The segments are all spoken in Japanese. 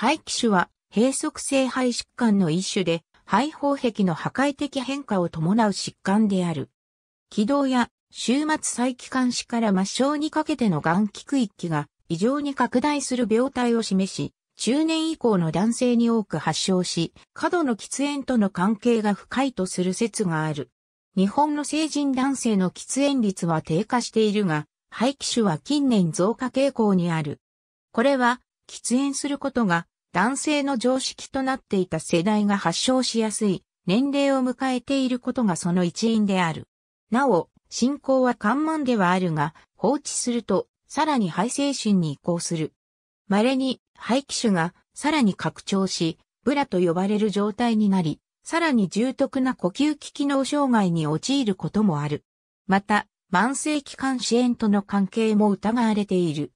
肺気腫は閉塞性肺疾患の一種で、肺胞壁の破壊的変化を伴う疾患である。気道や終末再気管支から末梢にかけての眼気区域が異常に拡大する病態を示し、中年以降の男性に多く発症し、過度の喫煙との関係が深いとする説がある。日本の成人男性の喫煙率は低下しているが、肺気腫は近年増加傾向にある。これは、喫煙することが男性の常識となっていた世代が発症しやすい年齢を迎えていることがその一因である。なお、進行は緩慢ではあるが、放置すると、さらに肺精神に移行する。稀に肺気腫がさらに拡張し、ブラと呼ばれる状態になり、さらに重篤な呼吸器機能障害に陥ることもある。また、慢性気管支援との関係も疑われている。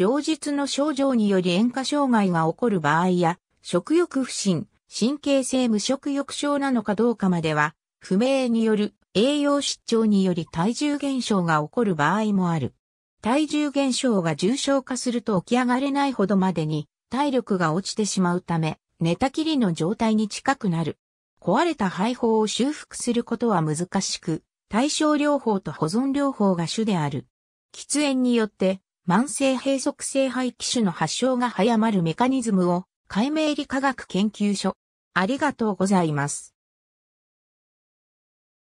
上述の症状により塩化障害が起こる場合や、食欲不振、神経性無食欲症なのかどうかまでは、不明による栄養失調により体重減少が起こる場合もある。体重減少が重症化すると起き上がれないほどまでに体力が落ちてしまうため、寝たきりの状態に近くなる。壊れた肺胞を修復することは難しく、対症療法と保存療法が主である。喫煙によって慢性閉塞性肺気腫の発症が早まるメカニズムを解明理科学研究所。ありがとうございます。